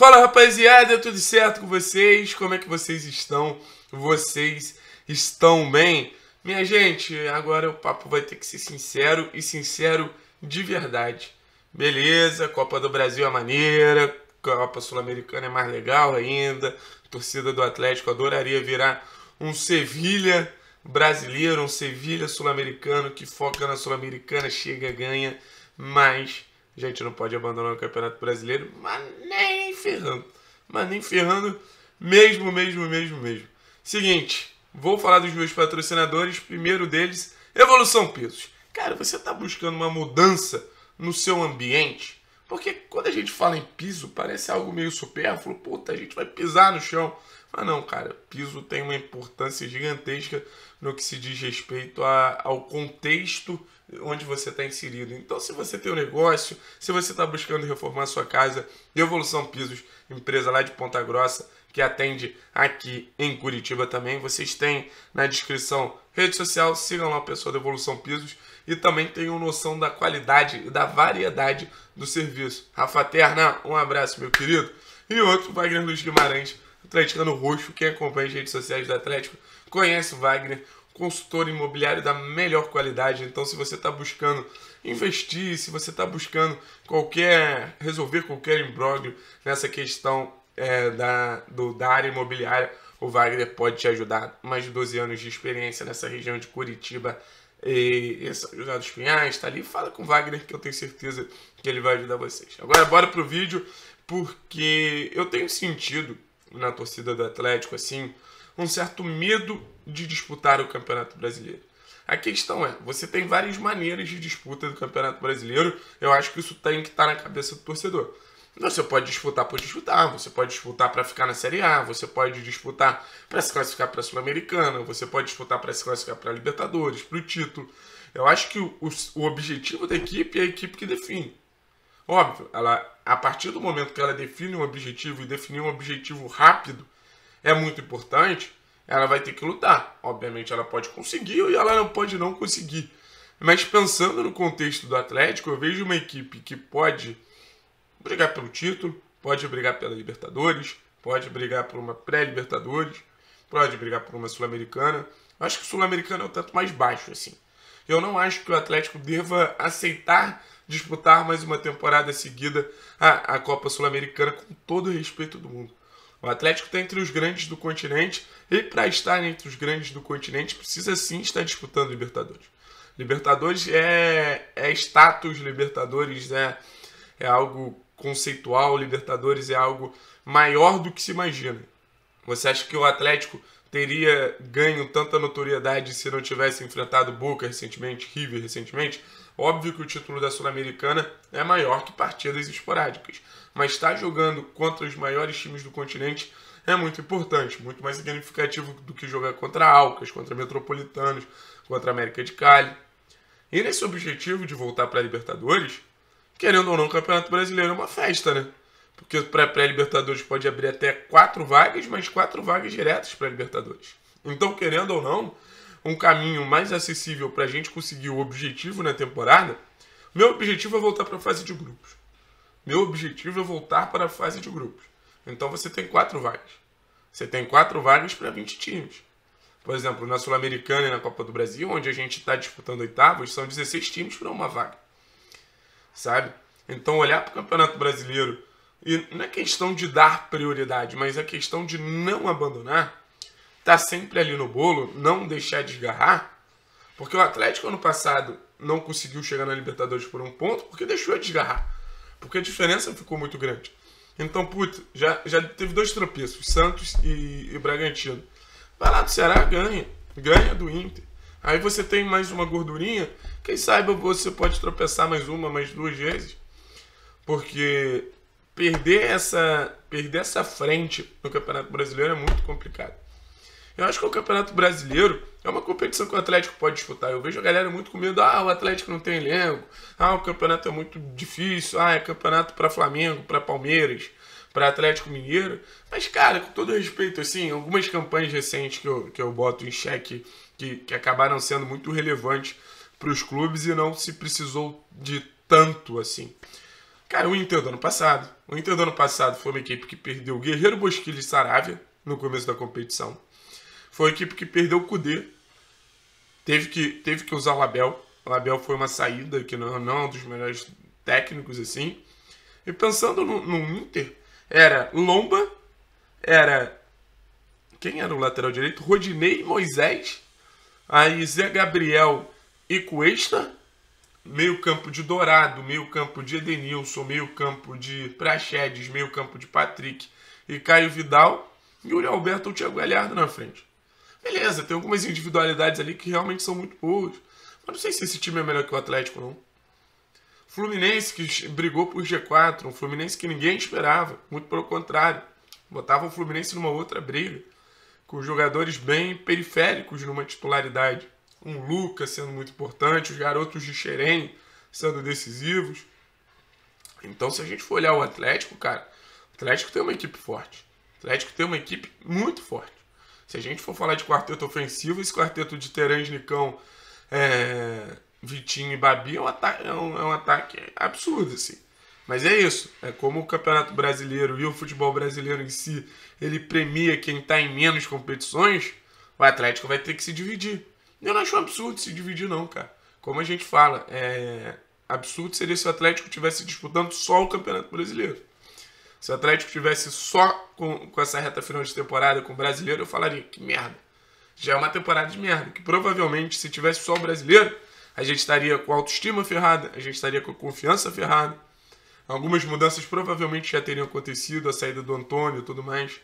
Fala rapaziada, tudo certo com vocês? Como é que vocês estão? Vocês estão bem? Minha gente, agora o papo vai ter que ser sincero e sincero de verdade. Beleza, Copa do Brasil é maneira, Copa Sul-Americana é mais legal ainda. Torcida do Atlético adoraria virar um Sevilha brasileiro, um Sevilha sul-americano que foca na Sul-Americana, chega, ganha, mas gente não pode abandonar o Campeonato Brasileiro, mas nem ferrando. Mas nem ferrando, mesmo, mesmo, mesmo, mesmo. Seguinte, vou falar dos meus patrocinadores. Primeiro deles, Evolução Pisos. Cara, você está buscando uma mudança no seu ambiente? Porque quando a gente fala em piso, parece algo meio supérfluo. Puta, a gente vai pisar no chão. Mas não, cara, piso tem uma importância gigantesca no que se diz respeito a, ao contexto onde você está inserido. Então, se você tem um negócio, se você está buscando reformar sua casa, Evolução Pisos, empresa lá de Ponta Grossa, que atende aqui em Curitiba também. Vocês têm na descrição rede social, sigam lá o pessoal da Evolução Pisos e também tenham noção da qualidade e da variedade do serviço. Rafa Terna, um abraço, meu querido. E outro, Wagner Luiz Guimarães, atleticano roxo. Quem acompanha as redes sociais do Atlético conhece o Wagner consultor imobiliário da melhor qualidade. Então, se você está buscando investir, se você está buscando qualquer resolver qualquer imbróglio nessa questão é, da, do, da área imobiliária, o Wagner pode te ajudar. Mais de 12 anos de experiência nessa região de Curitiba e, e São José dos Pinhais, está ali. Fala com o Wagner que eu tenho certeza que ele vai ajudar vocês. Agora, bora pro vídeo, porque eu tenho sentido na torcida do Atlético, assim, um certo medo de disputar o Campeonato Brasileiro. A questão é, você tem várias maneiras de disputa do Campeonato Brasileiro, eu acho que isso tem que estar tá na cabeça do torcedor. Você pode disputar por disputar, você pode disputar para ficar na Série A, você pode disputar para se classificar para a Sul-Americana, você pode disputar para se classificar para a Libertadores, para o título. Eu acho que o, o, objetivo da equipe é a equipe que define. Óbvio, ela, a partir do momento que ela define um objetivo e definir um objetivo rápido, é muito importante, ela vai ter que lutar. Obviamente ela pode conseguir e ela não pode não conseguir. Mas pensando no contexto do Atlético, eu vejo uma equipe que pode brigar pelo título, pode brigar pela Libertadores, pode brigar por uma pré-Libertadores, pode brigar por uma Sul-Americana. Acho que o Sul-Americano é o tanto mais baixo assim. Eu não acho que o Atlético deva aceitar disputar mais uma temporada seguida a, a Copa Sul-Americana com todo o respeito do mundo. O Atlético está entre os grandes do continente e, para estar entre os grandes do continente, precisa sim estar disputando Libertadores. Libertadores é, é status, Libertadores é, é algo conceitual, Libertadores é algo maior do que se imagina. Você acha que o Atlético teria ganho tanta notoriedade se não tivesse enfrentado Boca recentemente, River recentemente? Óbvio que o título da Sul-Americana é maior que partidas esporádicas, mas estar tá jogando contra os maiores times do continente é muito importante, muito mais significativo do que jogar contra Alcas, contra Metropolitanos, contra América de Cali. E nesse objetivo de voltar para a Libertadores, querendo ou não, o Campeonato Brasileiro é uma festa, né? Porque para pré-Libertadores pode abrir até quatro vagas, mas quatro vagas diretas para Libertadores. Então, querendo ou não, um caminho mais acessível para a gente conseguir o objetivo na temporada, meu objetivo é voltar para a fase de grupos. Meu objetivo é voltar para a fase de grupos. Então você tem quatro vagas. Você tem quatro vagas para 20 times. Por exemplo, na Sul-Americana e na Copa do Brasil, onde a gente está disputando oitavos, são 16 times para uma vaga. Sabe? Então olhar para o Campeonato Brasileiro e não é questão de dar prioridade, mas a é questão de não abandonar tá sempre ali no bolo, não deixar desgarrar, porque o Atlético ano passado não conseguiu chegar na Libertadores por um ponto porque deixou desgarrar, porque a diferença ficou muito grande. Então, puta, já, já teve dois tropeços, Santos e, e Bragantino. Vai lá do Ceará, ganha, ganha do Inter. Aí você tem mais uma gordurinha, quem saiba você pode tropeçar mais uma, mais duas vezes, porque perder essa, perder essa frente no Campeonato Brasileiro é muito complicado. Eu acho que o Campeonato Brasileiro é uma competição que o Atlético pode disputar. Eu vejo a galera muito com medo. Ah, o Atlético não tem elenco. Ah, o campeonato é muito difícil. Ah, é campeonato para Flamengo, para Palmeiras, para Atlético Mineiro. Mas, cara, com todo respeito, assim, algumas campanhas recentes que eu, que eu boto em xeque que, que acabaram sendo muito relevantes para os clubes e não se precisou de tanto assim. Cara, o Inter do ano passado. O Inter do ano passado foi uma equipe que perdeu Guerreiro Bosquilha e Saravia no começo da competição foi a equipe tipo que perdeu o Kudê. Teve que, teve que usar o Abel. O Abel foi uma saída que não, não é um dos melhores técnicos assim. E pensando no, no Inter, era Lomba, era. Quem era o lateral direito? Rodinei Moisés. Aí Zé Gabriel e Cuesta. Meio campo de Dourado, meio campo de Edenilson, meio campo de Praxedes, meio campo de Patrick e Caio Vidal. E o Alberto e o Thiago Galhardo na frente. Beleza, tem algumas individualidades ali que realmente são muito boas. Mas não sei se esse time é melhor que o Atlético, não. Fluminense que brigou por G4, um Fluminense que ninguém esperava, muito pelo contrário. Botava o Fluminense numa outra briga, com jogadores bem periféricos numa titularidade. Um Lucas sendo muito importante, os garotos de Xerém sendo decisivos. Então, se a gente for olhar o Atlético, cara, o Atlético tem uma equipe forte. O Atlético tem uma equipe muito forte. Se a gente for falar de quarteto ofensivo, esse quarteto de Terãs, Nicão, é, Vitinho e Babi é um, ataque, é, um, é um ataque absurdo, assim. Mas é isso. É como o Campeonato Brasileiro e o futebol brasileiro em si, ele premia quem está em menos competições, o Atlético vai ter que se dividir. Eu não acho um absurdo se dividir, não, cara. Como a gente fala, é... absurdo seria se o Atlético tivesse disputando só o Campeonato Brasileiro. Se o Atlético tivesse só com, com essa reta final de temporada com o brasileiro, eu falaria que merda. Já é uma temporada de merda. Que provavelmente, se tivesse só o brasileiro, a gente estaria com a autoestima ferrada, a gente estaria com a confiança ferrada. Algumas mudanças provavelmente já teriam acontecido, a saída do Antônio e tudo mais.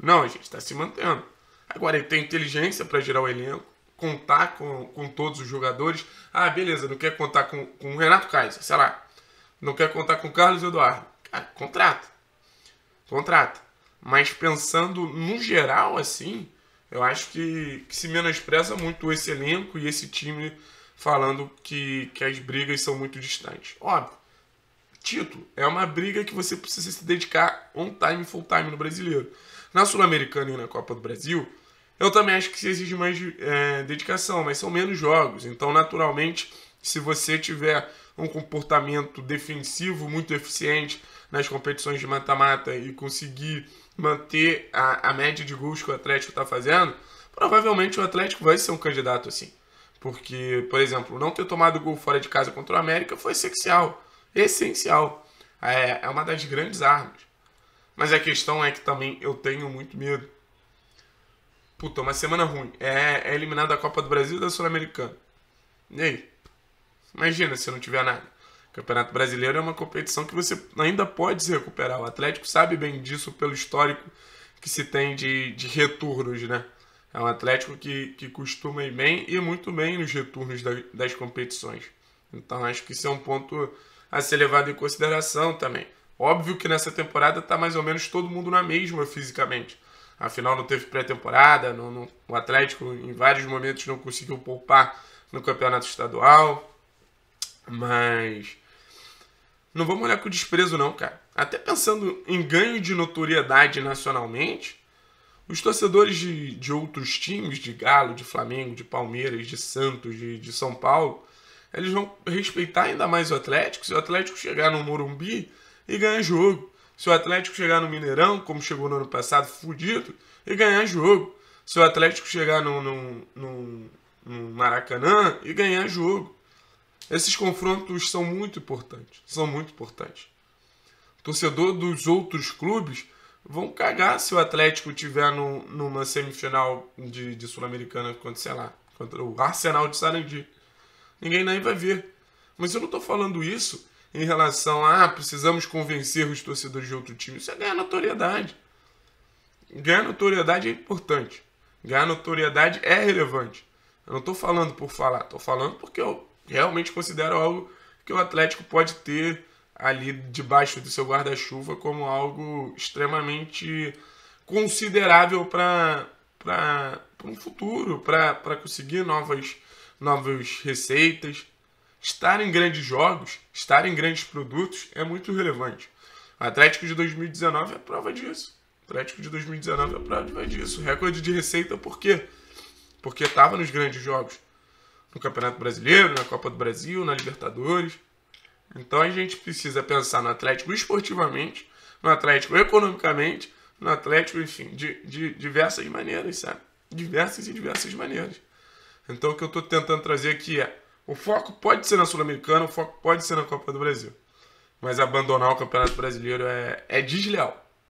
Não, a gente está se mantendo. Agora ele tem inteligência para gerar o elenco, contar com, com todos os jogadores. Ah, beleza, não quer contar com, com o Renato Kaiser, sei lá. Não quer contar com o Carlos Eduardo. Cara, contrato contrata. Mas pensando no geral, assim, eu acho que, que se menospreza muito esse elenco e esse time falando que, que as brigas são muito distantes. Óbvio, título é uma briga que você precisa se dedicar on time, full time no brasileiro. Na Sul-Americana e na Copa do Brasil, eu também acho que se exige mais é, dedicação, mas são menos jogos. Então, naturalmente, se você tiver um comportamento defensivo muito eficiente nas competições de mata-mata e conseguir manter a, a média de gols que o Atlético está fazendo, provavelmente o Atlético vai ser um candidato assim. Porque, por exemplo, não ter tomado gol fora de casa contra o América foi essencial. Essencial. É, é uma das grandes armas. Mas a questão é que também eu tenho muito medo Puta, uma semana ruim. É, é eliminado da Copa do Brasil e da Sul-Americana. E aí? Imagina se não tiver nada. Campeonato Brasileiro é uma competição que você ainda pode se recuperar. O Atlético sabe bem disso pelo histórico que se tem de, de retornos, né? É um Atlético que, que costuma ir bem e muito bem nos retornos da, das competições. Então acho que isso é um ponto a ser levado em consideração também. Óbvio que nessa temporada está mais ou menos todo mundo na mesma fisicamente. Afinal, não teve pré-temporada, o Atlético em vários momentos não conseguiu poupar no campeonato estadual. Mas não vamos olhar com desprezo, não, cara. Até pensando em ganho de notoriedade nacionalmente, os torcedores de, de outros times, de Galo, de Flamengo, de Palmeiras, de Santos, de, de São Paulo, eles vão respeitar ainda mais o Atlético se o Atlético chegar no Morumbi e ganhar jogo. Se o Atlético chegar no Mineirão, como chegou no ano passado, fudido, e ganhar jogo. Se o Atlético chegar no, no, no, no Maracanã e ganhar jogo. Esses confrontos são muito importantes. São muito importantes. torcedor dos outros clubes vão cagar se o Atlético tiver no, numa semifinal de, de Sul-Americana contra, sei lá, contra o Arsenal de Sarandi. Ninguém nem vai ver. Mas eu não estou falando isso em relação a ah, precisamos convencer os torcedores de outro time. Isso é ganhar notoriedade. Ganhar notoriedade é importante. Ganhar notoriedade é relevante. Eu não estou falando por falar, estou falando porque eu realmente considero algo que o Atlético pode ter ali debaixo do seu guarda-chuva como algo extremamente considerável para um futuro, para conseguir novas, novas receitas, estar em grandes jogos, estar em grandes produtos é muito relevante. O Atlético de 2019 é prova disso. O Atlético de 2019 é prova disso. Recorde de receita por quê? Porque estava nos grandes jogos. No Campeonato Brasileiro, na Copa do Brasil, na Libertadores. Então a gente precisa pensar no Atlético esportivamente, no Atlético economicamente, no Atlético, enfim, de, de diversas maneiras, sabe? Diversas e diversas maneiras. Então o que eu estou tentando trazer aqui é o foco pode ser na Sul-Americana, o foco pode ser na Copa do Brasil. Mas abandonar o Campeonato Brasileiro é, é desleal.